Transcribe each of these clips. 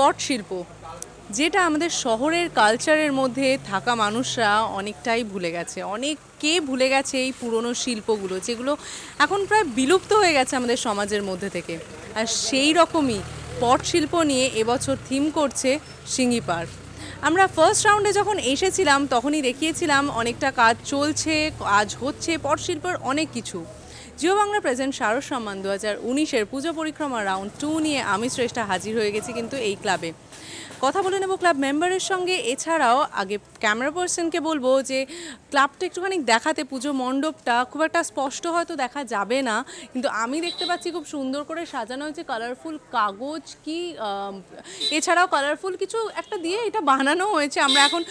পট শিল্প যেটা আমাদের শহরের কালচারের মধ্যে থাকা মানুষরা অনেকটাই ভুলে গেছে অনেককে ভুলে গেছে এই পুরনো শিল্পগুলো যেগুলো এখন প্রায় বিলুপ্ত হয়ে গেছে আমাদের সমাজের মধ্যে থেকে আর সেই রকমই পট শিল্প নিয়ে এবছর থিম করছে সিঙ্গি পার্ক আমরা ফার্স্ট রাউন্ডে যখন এসেছিলাম তখনই দেখিয়েছিলাম অনেকটা কাজ চলছে কাজ হচ্ছে পটশিল্পের অনেক কিছু জিও বাংলা প্রেজেন্ট সারস সম্মান দু হাজার উনিশের পুজো পরিক্রমা রাউন্ড টু নিয়ে আমি শ্রেষ্ঠা হাজির হয়ে গেছি কিন্তু এই ক্লাবে কথা বলে নেব ক্লাব মেম্বারের সঙ্গে এছাড়াও আগে ক্যামেরা পার্সনকে বলবো যে ক্লাবটা একটুখানি দেখাতে পুজো মণ্ডপটা খুব একটা স্পষ্ট হয়তো দেখা যাবে না কিন্তু আমি দেখতে পাচ্ছি খুব সুন্দর করে সাজানো হয়েছে কালারফুল কাগজ কি এছাড়াও কালারফুল কিছু একটা দিয়ে এটা বানানো হয়েছে আমরা এখন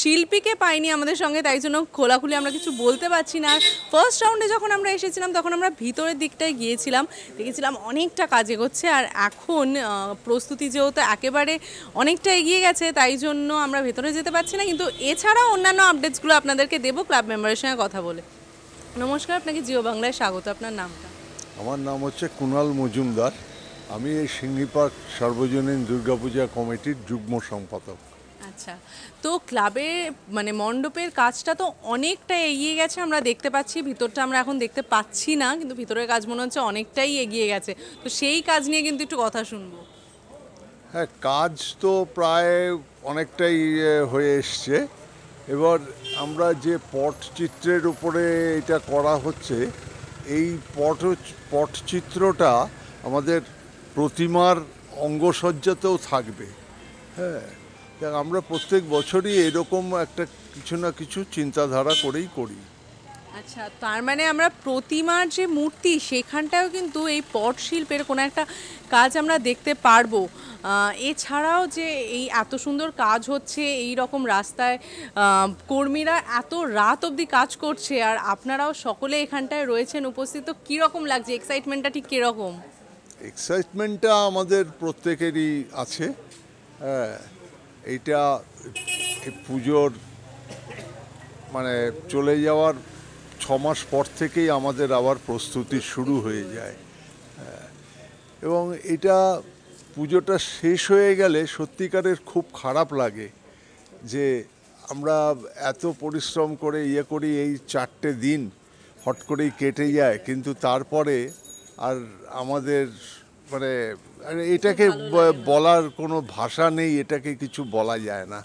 শিল্পীকে পাইনি আমাদের সঙ্গে তাই জন্য খোলাখুলি আমরা কিছু বলতে পারছি না ফার্স্ট রাউন্ডে যখন আমরা এসেছিলাম তখন আমরা ভিতরের দিকটায় গিয়েছিলাম দেখেছিলাম অনেকটা কাজে করছে আর এখন প্রস্তুতি যেহেতু একেবারে অনেকটা এগিয়ে গেছে তাই জন্য আমরা ভেতরে যেতে পারছি না কিন্তু এছাড়াও অন্যান্য আপডেটসগুলো আপনাদেরকে দেবো ক্লাব মেম্বারের সঙ্গে কথা বলে নমস্কার আপনাকে জিও বাংলায় স্বাগত আপনার নামটা আমার নাম হচ্ছে কুনাল মজুমদার আমি এই সিংহী পার্ক সার্বজনীন দুর্গাপূজা কমিটির যুগ্ম সম্পাদক আচ্ছা তো ক্লাবে মানে মণ্ডপের কাজটা তো অনেকটাই এগিয়ে গেছে আমরা দেখতে পাচ্ছি ভিতরটা আমরা এখন দেখতে পাচ্ছি না কিন্তু ভিতরের কাজ মনে হচ্ছে অনেকটাই এগিয়ে গেছে তো সেই কাজ নিয়ে কিন্তু একটু কথা শুনবো হ্যাঁ কাজ তো প্রায় অনেকটাই হয়ে এসছে এবার আমরা যে পটচিত্রের উপরে এটা করা হচ্ছে এই পট পটচিত্রটা আমাদের প্রতিমার অঙ্গসজ্জাতেও থাকবে হ্যাঁ আমরা প্রত্যেক বছরই এরকম একটা কিছু না কিছু চিন্তাধারা করেই করি আচ্ছা তার মানে আমরা প্রতিমার যে মূর্তি সেখানটাও কিন্তু এই পট শিল্পের কোনো একটা কাজ আমরা দেখতে পারবো এছাড়াও যে এই এত সুন্দর কাজ হচ্ছে এই রকম রাস্তায় কর্মীরা এত রাত অবধি কাজ করছে আর আপনারাও সকলে এখানটায় রয়েছেন উপস্থিত তো কীরকম লাগছে এক্সাইটমেন্টটা ঠিক কীরকম এক্সাইটমেন্টটা আমাদের প্রত্যেকেরই আছে হ্যাঁ এইটা পুজোর মানে চলে যাওয়ার ছ মাস পর থেকেই আমাদের আবার প্রস্তুতি শুরু হয়ে যায় হ্যাঁ, এবং এটা পুজোটা শেষ হয়ে গেলে সত্যিকারের খুব খারাপ লাগে যে আমরা এত পরিশ্রম করে ইয়ে করি এই চারটে দিন হট করেই কেটে যায় কিন্তু তারপরে আর আমাদের মানে এটাকে বলার কোনো ভাষা নেই এটাকে কিছু বলা যায় না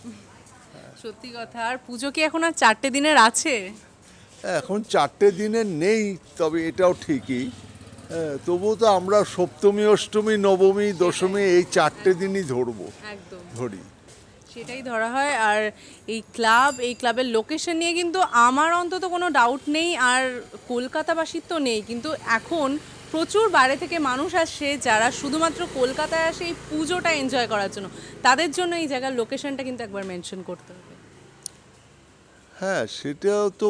সত্যি কথা আর পুজো কি এখন আর চারটে দিনের আছে এখন চারটে দিনের নেই তবে এটাও ঠিকই তবুও তো আমরা সপ্তমী অষ্টমী নবমী দশমী এই চারটে দিনই ধরবো ধরি সেটাই ধরা হয় আর এই ক্লাব এই ক্লাবের লোকেশন নিয়ে কিন্তু আমার অন্তত কোনো ডাউট নেই আর কলকাতাবাসীর তো নেই কিন্তু এখন প্রচুর বাইরে থেকে মানুষ আসে যারা শুধুমাত্র কলকাতায় আসে এই পুজোটা এনজয় করার জন্য তাদের জন্য এই জায়গার লোকেশনটা কিন্তু একবার মেনশন করতে হবে হ্যাঁ সেটাও তো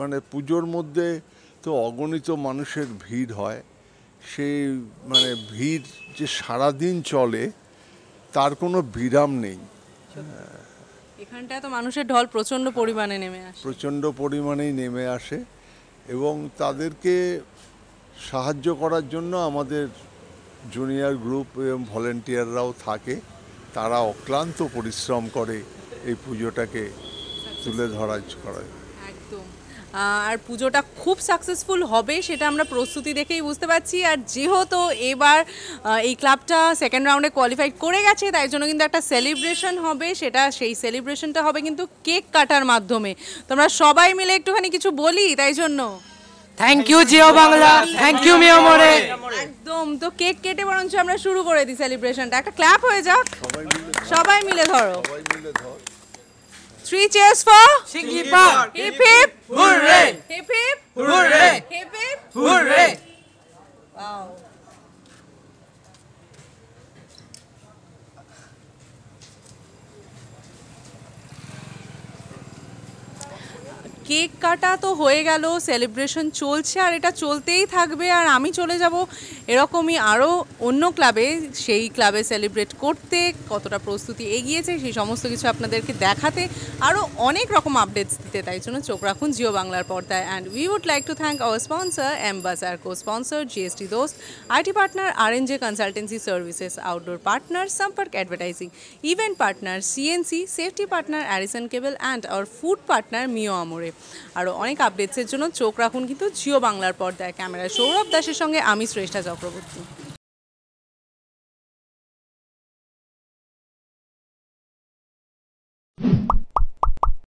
মানে পুজোর মধ্যে তো অগণিত মানুষের ভিড় হয় সেই মানে ভিড় যে সারাদিন চলে তার কোনো বিরাম নেই এখানটা তো মানুষের ঢল প্রচণ্ড পরিমাণে নেমে আসে প্রচণ্ড পরিমাণেই নেমে আসে এবং তাদেরকে সাহায্য করার জন্য আমাদের জুনিয়র গ্রুপ এবং ভলেন্টিয়াররাও থাকে তারা অক্লান্ত পরিশ্রম করে এই পুজোটাকে তুলে ধরার করা একদম আর পুজোটা খুব সাকসেসফুল হবে সেটা আমরা প্রস্তুতি দেখেই বুঝতে পারছি আর যেহেতু এবার এই ক্লাবটা সেকেন্ড রাউন্ডে কোয়ালিফাই করে গেছে তাই জন্য কিন্তু একটা সেলিব্রেশন হবে সেটা সেই সেলিব্রেশনটা হবে কিন্তু কেক কাটার মাধ্যমে তোমরা সবাই মিলে একটুখানি কিছু বলি তাই জন্য thank you Jio Bangla thank you Mio Amore একদম তো কেক কেটে বরঞ্চ আমরা শুরু করে দিই সেলিব্রেশনটা একটা ক্ল্যাপ হয়ে যাক সবাই মিলে ধরো three cheers for Shingipa. Hip hip hurray hip hip hurray hip hip hurray Wow. Cake কাটা তো হয়ে গেল সেলিব্রেশন চলছে আর এটা চলতেই থাকবে আর আমি চলে যাব এরকমই আরও অন্য ক্লাবে সেই ক্লাবে সেলিব্রেট করতে কতটা প্রস্তুতি এগিয়েছে সেই সমস্ত কিছু আপনাদেরকে দেখাতে আরও অনেক রকম আপডেটস দিতে তাই জন্য চোখ রাখুন জিও বাংলার পর্দায় and we would like to thank our sponsor ambassador co sponsor GST Dost IT partner R N J consultancy services outdoor partner Sampark advertising event partner CNC safety partner Arison cable and our food partner Mio Amore আরও অনেক আপডেটসের জন্য চোখ রাখুন কিন্তু জিও বাংলার পর্দায় ক্যামেরায় সৌরভ দাসের সঙ্গে আমি শ্রেষ্ঠা চক্রবর্তী